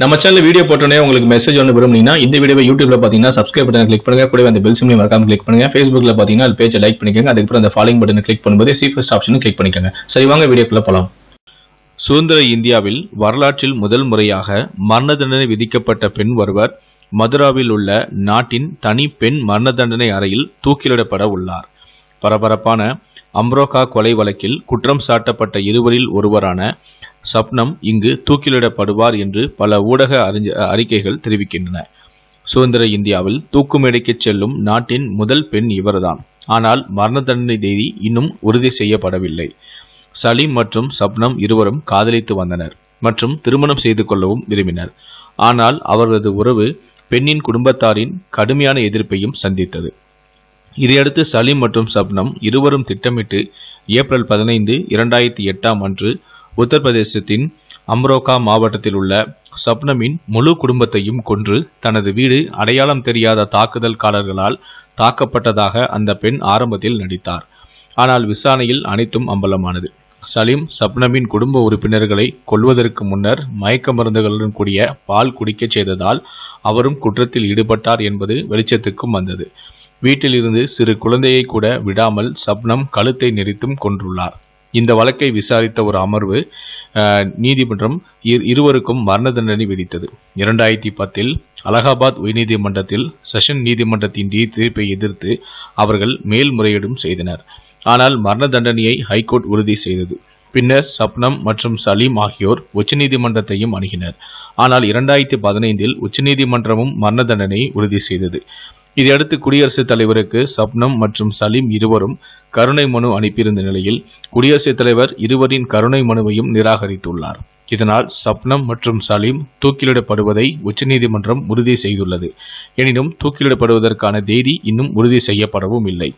நம்ம channel video போட்டோன்னே உங்களுக்கு மெசேஜ் ஒன்று விரும்புனீங்கன்னா இந்த வீடியோ யூடியூப்ல பார்த்தீங்கன்னா சப்ஸ்கிரைப் பண்ணி கிளிக் பண்ணுங்க கூட அந்த பெல் சிம்லையும் மறக்காம கிளிக் பண்ணுங்க ஃபேஸ்புக்ல பார்த்தீங்கன்னா அது பேஜை லைக் பண்ணிக்கோங்க அதுக்கப்புறம் அந்த ஃபாலோ பட்டன் கிளிக் பண்ணும்போது சீஃபஸ்ட் ஆப்ஷனும் கிளிக் பண்ணிக்கோங்க சரி வாங்க வீடியோக்குள்ள போலாம் சுதந்திர இந்தியாவில் வரலாற்றில் முதல் முறையாக மரண தண்டனை விதிக்கப்பட்ட பெண் ஒருவர் மதுராவில் உள்ள நாட்டின் தனி பெண் மரண தண்டனை அறையில் தூக்கிலிடப்பட உள்ளார் பரபரப்பான அம்ரோகா கொலை வழக்கில் குற்றம் சாட்டப்பட்ட இருவரில் ஒருவரான சப்னம் இங்கு தூக்கிலிடப்படுவார் என்று பல ஊடக அறிஞ அறிக்கைகள் தெரிவிக்கின்றன சுதந்திர இந்தியாவில் தூக்குமேடைக்கு செல்லும் நாட்டின் முதல் பெண் இவர்தான் ஆனால் மரண தண்டனை தேதி இன்னும் உறுதி செய்யப்படவில்லை சலீம் மற்றும் சப்னம் இருவரும் காதலித்து வந்தனர் மற்றும் திருமணம் செய்து கொள்ளவும் விரும்பினர் ஆனால் அவரது உறவு பெண்ணின் குடும்பத்தாரின் கடுமையான எதிர்ப்பையும் சந்தித்தது இதையடுத்து சலீம் மற்றும் சப்னம் இருவரும் திட்டமிட்டு ஏப்ரல் பதினைந்து இரண்டாயிரத்தி எட்டாம் அன்று உத்தரப்பிரதேசத்தின் அம்ரோகா மாவட்டத்தில் உள்ள சப்னமின் முழு குடும்பத்தையும் கொன்று தனது வீடு அடையாளம் தெரியாத தாக்குதல்காரர்களால் தாக்கப்பட்டதாக அந்த பெண் ஆரம்பத்தில் நடித்தார் ஆனால் விசாரணையில் அனைத்தும் அம்பலமானது சலீம் சப்னமின் குடும்ப உறுப்பினர்களை கொல்வதற்கு முன்னர் மயக்க மருந்துகளுடன் கூடிய பால் குடிக்கச் செய்ததால் அவரும் குற்றத்தில் ஈடுபட்டார் என்பது வெளிச்சத்துக்கும் வந்தது வீட்டிலிருந்து சிறு குழந்தையை கூட விடாமல் சப்னம் கழுத்தை நெறித்தும் கொன்றுள்ளார் இந்த வழக்கை விசாரித்த ஒரு அமர்வு நீதிமன்றம் இருவருக்கும் மரண தண்டனை விதித்தது இரண்டாயிரத்தி பத்தில் அலகாபாத் உயர்நீதிமன்றத்தில் செஷன் நீதிமன்றத்தின் தீர்ப்பை எதிர்த்து அவர்கள் மேல்முறையீடும் செய்தனர் ஆனால் மரண தண்டனையை ஹைகோர்ட் உறுதி செய்தது பின்னர் சப்னம் மற்றும் சலீம் ஆகியோர் உச்சநீதிமன்றத்தையும் அணுகினர் ஆனால் இரண்டாயிரத்தி பதினைந்தில் உச்சநீதிமன்றமும் மரண தண்டனையை உறுதி செய்தது இதையடுத்து குடியரசுத் தலைவருக்கு சப்னம் மற்றும் சலீம் இருவரும் கருணை மனு அனுப்பியிருந்த நிலையில் குடியரசுத் தலைவர் இருவரின் கருணை மனுவையும் நிராகரித்துள்ளார் இதனால் சப்னம் மற்றும் சலீம் தூக்கிலிடப்படுவதை உச்சநீதிமன்றம் உறுதி செய்துள்ளது எனினும் தூக்கிலிடப்படுவதற்கான தேதி இன்னும் உறுதி செய்யப்படவும் இல்லை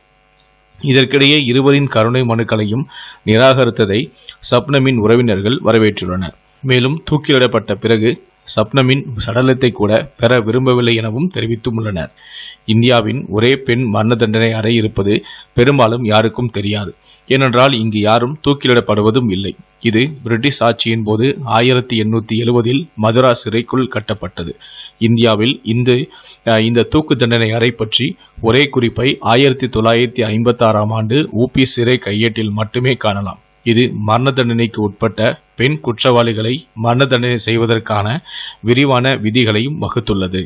இதற்கிடையே இருவரின் கருணை மனுக்களையும் நிராகரித்ததை சப்னமின் உறவினர்கள் வரவேற்றுள்ளனர் மேலும் தூக்கிலிடப்பட்ட பிறகு சப்னமின் சடலத்தை கூட பெற விரும்பவில்லை எனவும் தெரிவித்தும் உள்ளனர் இந்தியாவின் ஒரே பெண் மரண தண்டனை அறை இருப்பது பெரும்பாலும் யாருக்கும் தெரியாது ஏனென்றால் இங்கு யாரும் தூக்கிலிடப்படுவதும் இல்லை இது பிரிட்டிஷ் ஆட்சியின் போது ஆயிரத்தி எண்ணூற்றி எழுவதில் மதுரா சிறைக்குள் கட்டப்பட்டது இந்தியாவில் இந்து இந்த தூக்கு தண்டனை அறை பற்றி ஒரே குறிப்பை ஆயிரத்தி தொள்ளாயிரத்தி ஐம்பத்தாறாம் ஆண்டு ஊபி சிறை கையேட்டில் மட்டுமே காணலாம் இது மரண தண்டனைக்கு உட்பட்ட பெண் குற்றவாளிகளை மரண தண்டனை செய்வதற்கான விரிவான விதிகளையும் வகுத்துள்ளது